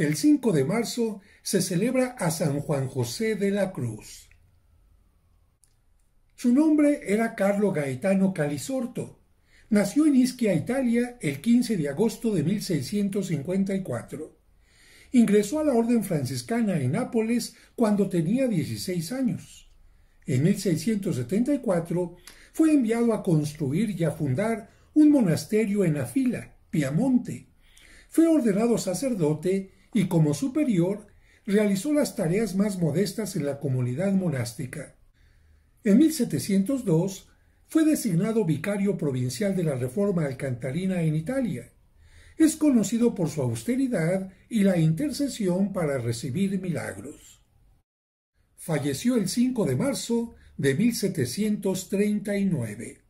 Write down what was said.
El 5 de marzo se celebra a San Juan José de la Cruz. Su nombre era Carlo Gaetano Calisorto. Nació en Ischia, Italia, el 15 de agosto de 1654. Ingresó a la orden franciscana en Nápoles cuando tenía 16 años. En 1674 fue enviado a construir y a fundar un monasterio en Afila, Piamonte. Fue ordenado sacerdote y como superior realizó las tareas más modestas en la comunidad monástica. En 1702 fue designado vicario provincial de la Reforma Alcantarina en Italia. Es conocido por su austeridad y la intercesión para recibir milagros. Falleció el 5 de marzo de 1739.